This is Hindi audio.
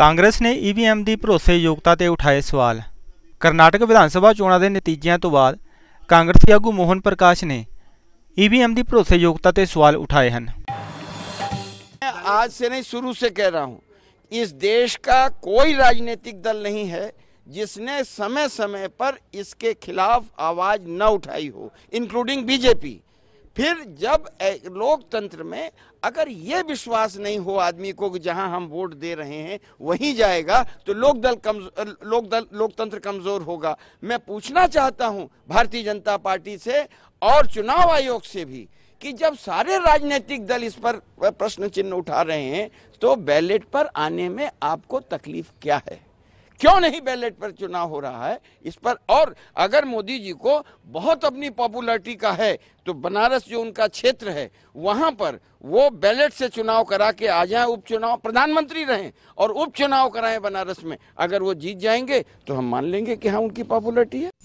कांग्रेस ने ई वी एम की भरोसे भरोसेयोग्यता उठाए सवाल करनाटक विधानसभा चोणों के नतीजे तो बाद कांग्रसी आगू मोहन प्रकाश ने ई वी एम की भरोसेयोग्यता सवाल उठाए हैं मैं आज से नहीं शुरू से कह रहा हूँ इस देश का कोई राजनीतिक दल नहीं है जिसने समय समय पर इसके खिलाफ आवाज न उठाई हो इंक्लूडिंग बीजेपी फिर जब लोकतंत्र में अगर ये विश्वास नहीं हो आदमी को कि जहां हम वोट दे रहे हैं वहीं जाएगा तो लोकदल कम लोकदल लोकतंत्र कमजोर होगा मैं पूछना चाहता हूं भारतीय जनता पार्टी से और चुनाव आयोग से भी कि जब सारे राजनीतिक दल इस पर प्रश्न चिन्ह उठा रहे हैं तो बैलेट पर आने में आपको तकलीफ क्या है क्यों नहीं बैलेट पर चुनाव हो रहा है इस पर और अगर मोदी जी को बहुत अपनी पॉपुलरिटी का है तो बनारस जो उनका क्षेत्र है वहां पर वो बैलेट से चुनाव करा के आ जाए उपचुनाव प्रधानमंत्री रहे और उपचुनाव कराएं बनारस में अगर वो जीत जाएंगे तो हम मान लेंगे कि हाँ उनकी पॉपुलरिटी है